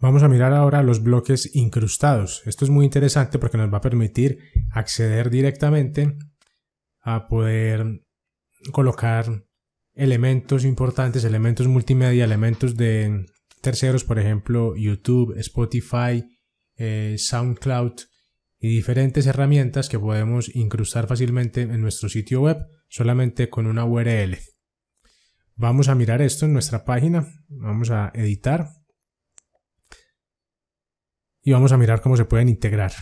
Vamos a mirar ahora los bloques incrustados. Esto es muy interesante porque nos va a permitir acceder directamente a poder colocar elementos importantes, elementos multimedia, elementos de terceros, por ejemplo, YouTube, Spotify, eh, SoundCloud y diferentes herramientas que podemos incrustar fácilmente en nuestro sitio web solamente con una URL. Vamos a mirar esto en nuestra página. Vamos a editar y vamos a mirar cómo se pueden integrar.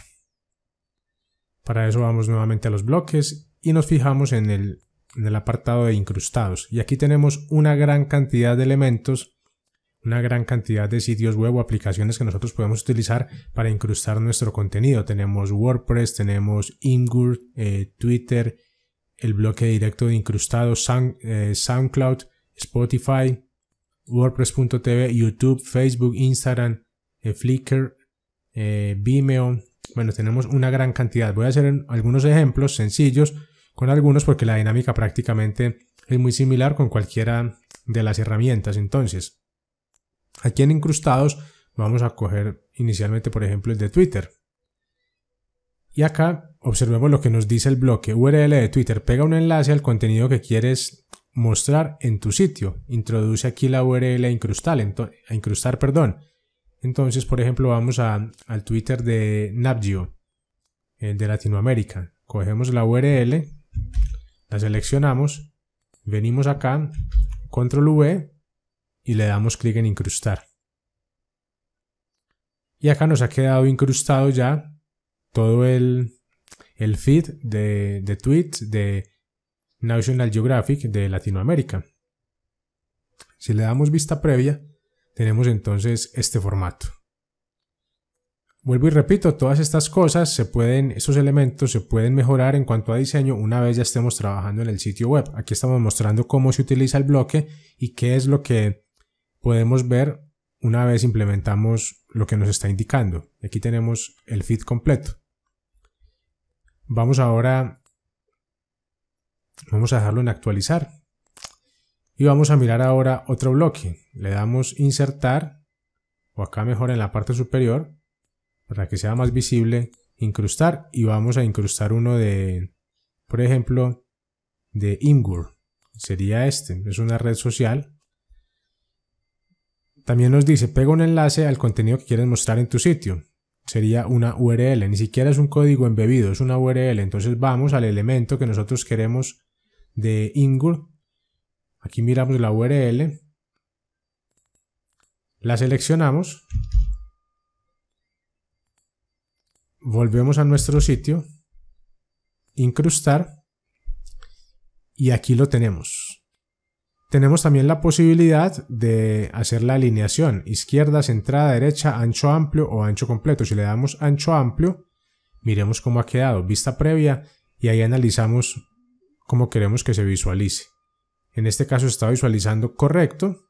Para eso vamos nuevamente a los bloques y nos fijamos en el, apartado de incrustados. Y aquí tenemos una gran cantidad de elementos una gran cantidad de sitios web o aplicaciones que nosotros podemos utilizar para incrustar nuestro contenido. Tenemos WordPress, tenemos Ingur, eh, Twitter, el bloque directo de incrustados, eh, SoundCloud, Spotify, WordPress.tv, YouTube, Facebook, Instagram, eh, Flickr, eh, Vimeo. Bueno, tenemos una gran cantidad. Voy a hacer algunos ejemplos sencillos con algunos porque la dinámica prácticamente es muy similar con cualquiera de las herramientas. Entonces, aquí en incrustados vamos a coger inicialmente, por ejemplo, el de Twitter. Y acá observemos lo que nos dice el bloque URL de Twitter. Pega un enlace al contenido que quieres mostrar en tu sitio. Introduce aquí la URL a incrustar, a incrustar perdón. Entonces, por ejemplo, vamos al Twitter de NatGeo eh, de Latinoamérica. Cogemos la URL, la seleccionamos, venimos acá, control V y le damos clic en incrustar. Y acá nos ha quedado incrustado ya todo el, feed de tweets de National Geographic de Latinoamérica. Si le damos vista previa, tenemos entonces este formato. Vuelvo y repito, todas estas cosas se pueden, estos elementos se pueden mejorar en cuanto a diseño una vez ya estemos trabajando en el sitio web. Aquí estamos mostrando cómo se utiliza el bloque y qué es lo que podemos ver una vez implementamos lo que nos está indicando. Aquí tenemos el feed completo. Vamos ahora, vamos a dejarlo en actualizar y vamos a mirar ahora otro bloque. Le damos insertar, o acá mejor en la parte superior, para que sea más visible, incrustar, y vamos a incrustar uno de, por ejemplo, de Ingur. Sería este, es una red social. También nos dice, pega un enlace al contenido que quieres mostrar en tu sitio. Sería una URL, ni siquiera es un código embebido, es una URL. Entonces vamos al elemento que nosotros queremos de Ingur Aquí miramos la URL. La seleccionamos. Volvemos a nuestro sitio. Incrustar. Y aquí lo tenemos. Tenemos también la posibilidad de hacer la alineación. Izquierda, centrada, derecha, ancho amplio o ancho completo. Si le damos ancho amplio, miremos cómo ha quedado. Vista previa. Y ahí analizamos cómo queremos que se visualice. En este caso está visualizando correcto.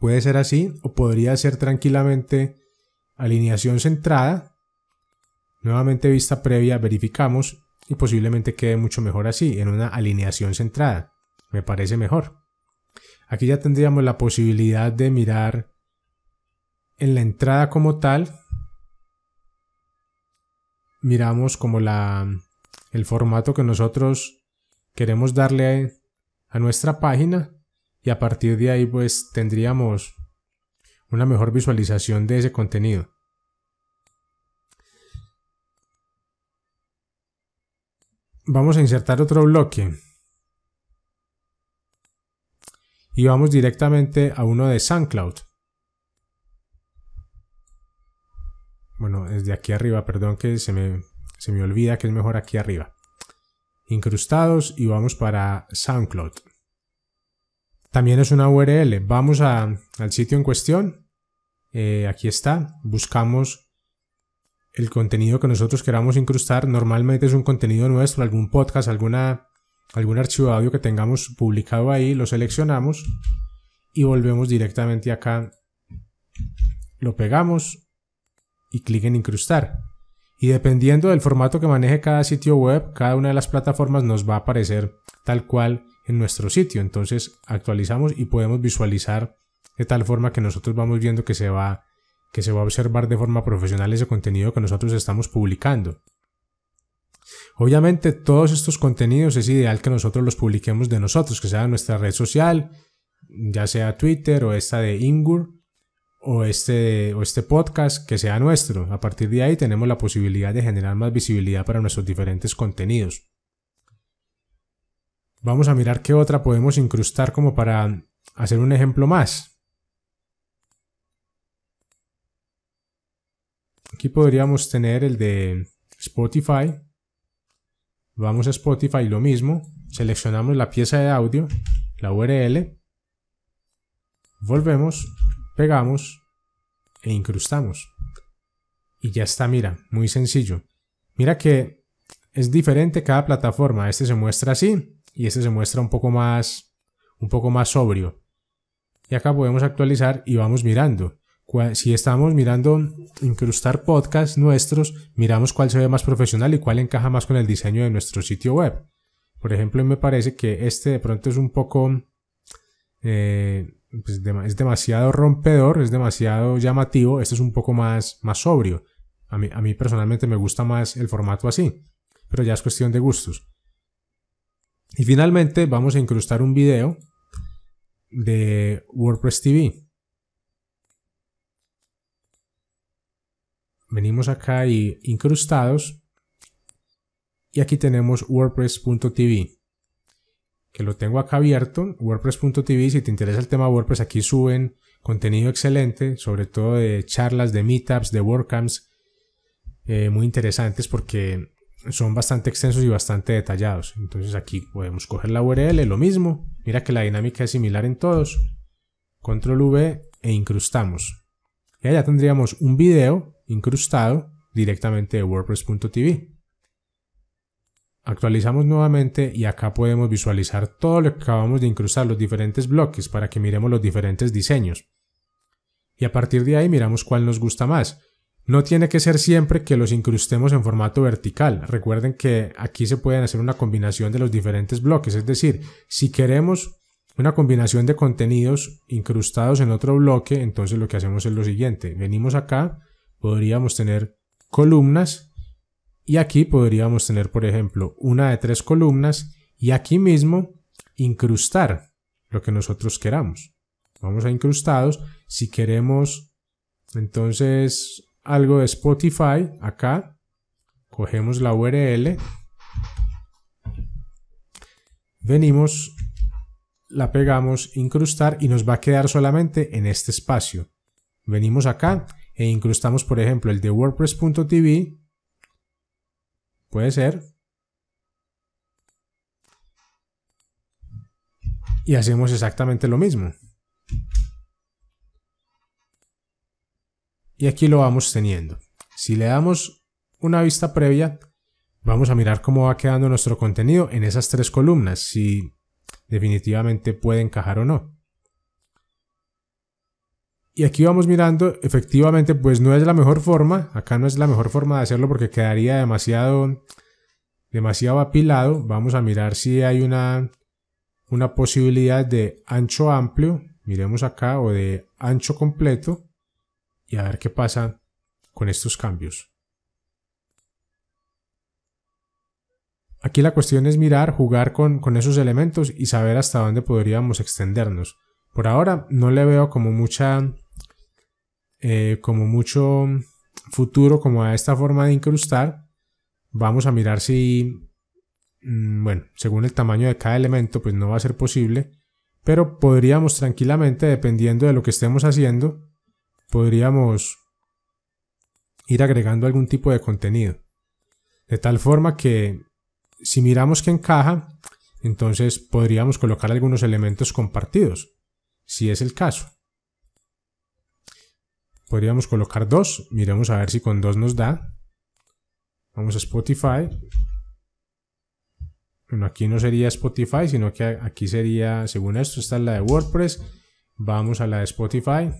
Puede ser así o podría ser tranquilamente alineación centrada. Nuevamente vista previa verificamos y posiblemente quede mucho mejor así, en una alineación centrada. Me parece mejor. Aquí ya tendríamos la posibilidad de mirar en la entrada como tal. Miramos como la, el formato que nosotros queremos darle a a nuestra página y a partir de ahí pues tendríamos una mejor visualización de ese contenido. Vamos a insertar otro bloque. Y vamos directamente a uno de SoundCloud. Bueno, desde aquí arriba, perdón que se me, se me olvida que es mejor aquí arriba incrustados y vamos para SoundCloud. También es una URL. Vamos al sitio en cuestión. Eh, aquí está. Buscamos el contenido que nosotros queramos incrustar. Normalmente es un contenido nuestro, algún podcast, alguna, algún archivo de audio que tengamos publicado ahí. Lo seleccionamos y volvemos directamente acá. Lo pegamos y clic en incrustar. Y dependiendo del formato que maneje cada sitio web, cada una de las plataformas nos va a aparecer tal cual en nuestro sitio. Entonces actualizamos y podemos visualizar de tal forma que nosotros vamos viendo que se va, que se va a observar de forma profesional ese contenido que nosotros estamos publicando. Obviamente todos estos contenidos es ideal que nosotros los publiquemos de nosotros, que sea nuestra red social, ya sea Twitter o esta de Ingur, o este, o este podcast que sea nuestro. A partir de ahí tenemos la posibilidad de generar más visibilidad para nuestros diferentes contenidos. Vamos a mirar qué otra podemos incrustar como para hacer un ejemplo más. Aquí podríamos tener el de Spotify. Vamos a Spotify, lo mismo. Seleccionamos la pieza de audio, la URL. Volvemos pegamos e incrustamos. Y ya está, mira, muy sencillo. Mira que es diferente cada plataforma. Este se muestra así y este se muestra un poco más, un poco más sobrio. Y acá podemos actualizar y vamos mirando. Si estamos mirando incrustar podcasts nuestros, miramos cuál se ve más profesional y cuál encaja más con el diseño de nuestro sitio web. Por ejemplo, me parece que este de pronto es un poco eh, pues, es demasiado rompedor, es demasiado llamativo, este es un poco más, más sobrio. A mí, a mí personalmente me gusta más el formato así, pero ya es cuestión de gustos. Y finalmente vamos a incrustar un video de WordPress TV. Venimos acá y incrustados. Y aquí tenemos WordPress.tv que lo tengo acá abierto, wordpress.tv, si te interesa el tema WordPress, aquí suben contenido excelente, sobre todo de charlas, de meetups, de WordCamps, eh, muy interesantes porque son bastante extensos y bastante detallados. Entonces aquí podemos coger la URL, lo mismo, mira que la dinámica es similar en todos, control V e incrustamos. Y allá tendríamos un video incrustado directamente de WordPress.tv. Actualizamos nuevamente y acá podemos visualizar todo lo que acabamos de incrustar, los diferentes bloques, para que miremos los diferentes diseños. Y a partir de ahí miramos cuál nos gusta más. No tiene que ser siempre que los incrustemos en formato vertical. Recuerden que aquí se pueden hacer una combinación de los diferentes bloques, es decir, si queremos una combinación de contenidos incrustados en otro bloque, entonces lo que hacemos es lo siguiente. Venimos acá, podríamos tener columnas y aquí podríamos tener, por ejemplo, una de tres columnas y aquí mismo incrustar lo que nosotros queramos. Vamos a incrustados. Si queremos entonces algo de Spotify, acá cogemos la URL, venimos, la pegamos, incrustar y nos va a quedar solamente en este espacio. Venimos acá e incrustamos, por ejemplo, el de WordPress.tv Puede ser. Y hacemos exactamente lo mismo. Y aquí lo vamos teniendo. Si le damos una vista previa, vamos a mirar cómo va quedando nuestro contenido en esas tres columnas, si definitivamente puede encajar o no. Y aquí vamos mirando, efectivamente, pues no es la mejor forma. Acá no es la mejor forma de hacerlo porque quedaría demasiado, demasiado apilado. Vamos a mirar si hay una, una posibilidad de ancho amplio. Miremos acá o de ancho completo y a ver qué pasa con estos cambios. Aquí la cuestión es mirar, jugar con, con, esos elementos y saber hasta dónde podríamos extendernos. Por ahora no le veo como mucha eh, como mucho futuro como a esta forma de incrustar. Vamos a mirar si, mm, bueno, según el tamaño de cada elemento, pues no va a ser posible, pero podríamos tranquilamente, dependiendo de lo que estemos haciendo, podríamos ir agregando algún tipo de contenido. De tal forma que si miramos que encaja, entonces podríamos colocar algunos elementos compartidos, si es el caso. Podríamos colocar dos. Miremos a ver si con dos nos da. Vamos a Spotify. Bueno, aquí no sería Spotify, sino que aquí sería, según esto, esta es la de WordPress. Vamos a la de Spotify.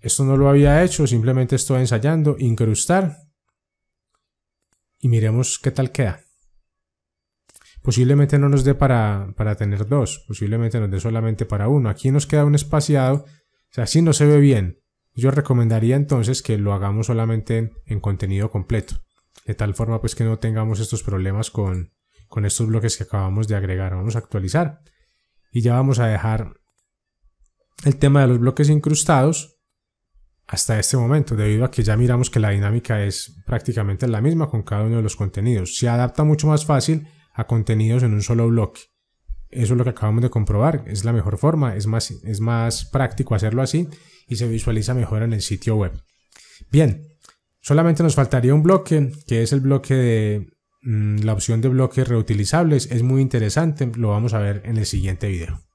Esto no lo había hecho, simplemente estoy ensayando, incrustar. Y miremos qué tal queda. Posiblemente no nos dé para, para tener dos, posiblemente nos dé solamente para uno. Aquí nos queda un espaciado o sea, si no se ve bien, yo recomendaría entonces que lo hagamos solamente en, contenido completo. De tal forma pues que no tengamos estos problemas con, con estos bloques que acabamos de agregar. Vamos a actualizar. Y ya vamos a dejar el tema de los bloques incrustados hasta este momento, debido a que ya miramos que la dinámica es prácticamente la misma con cada uno de los contenidos. Se adapta mucho más fácil a contenidos en un solo bloque. Eso es lo que acabamos de comprobar, es la mejor forma, es más, es más práctico hacerlo así y se visualiza mejor en el sitio web. Bien, solamente nos faltaría un bloque, que es el bloque de mm, la opción de bloques reutilizables. Es muy interesante, lo vamos a ver en el siguiente video.